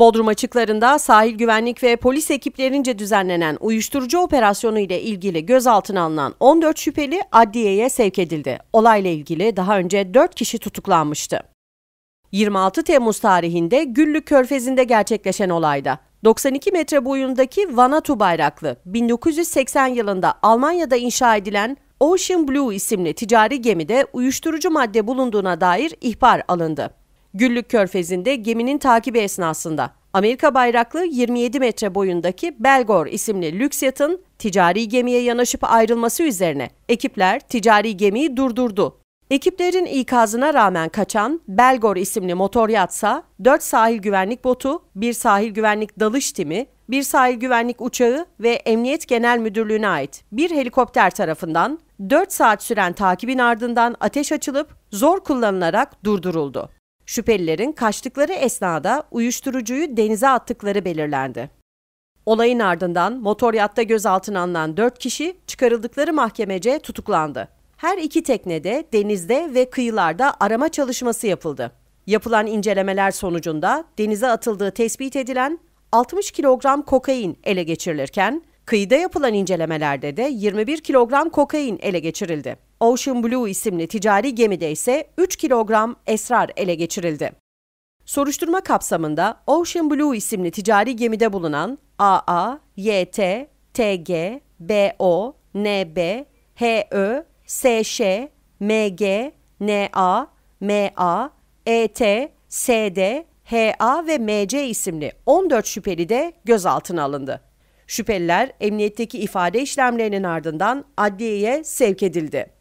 Bodrum açıklarında sahil güvenlik ve polis ekiplerince düzenlenen uyuşturucu operasyonu ile ilgili gözaltına alınan 14 şüpheli adliyeye sevk edildi. Olayla ilgili daha önce 4 kişi tutuklanmıştı. 26 Temmuz tarihinde Güllü Körfezi'nde gerçekleşen olayda 92 metre boyundaki Vanatu bayraklı 1980 yılında Almanya'da inşa edilen Ocean Blue isimli ticari gemide uyuşturucu madde bulunduğuna dair ihbar alındı. Güllük Körfezi'nde geminin takibi esnasında Amerika bayraklı 27 metre boyundaki Belgor isimli lüks yatın ticari gemiye yanaşıp ayrılması üzerine ekipler ticari gemiyi durdurdu. Ekiplerin ikazına rağmen kaçan Belgor isimli motor yatsa 4 sahil güvenlik botu, 1 sahil güvenlik dalış timi, 1 sahil güvenlik uçağı ve Emniyet Genel Müdürlüğü'ne ait bir helikopter tarafından 4 saat süren takibin ardından ateş açılıp zor kullanılarak durduruldu. Şüphelilerin kaçtıkları esnada uyuşturucuyu denize attıkları belirlendi. Olayın ardından motor yatta gözaltına alınan 4 kişi çıkarıldıkları mahkemece tutuklandı. Her iki teknede denizde ve kıyılarda arama çalışması yapıldı. Yapılan incelemeler sonucunda denize atıldığı tespit edilen 60 kilogram kokain ele geçirilirken kıyıda yapılan incelemelerde de 21 kilogram kokain ele geçirildi. Ocean Blue isimli ticari gemide ise 3 kilogram esrar ele geçirildi. Soruşturma kapsamında Ocean Blue isimli ticari gemide bulunan AA, YT, TG, BO, NB, HÖ, SŞ, MG, NA, MA, ET, SD, HA ve MC isimli 14 şüpheli de gözaltına alındı. Şüpheliler emniyetteki ifade işlemlerinin ardından adliyeye sevk edildi.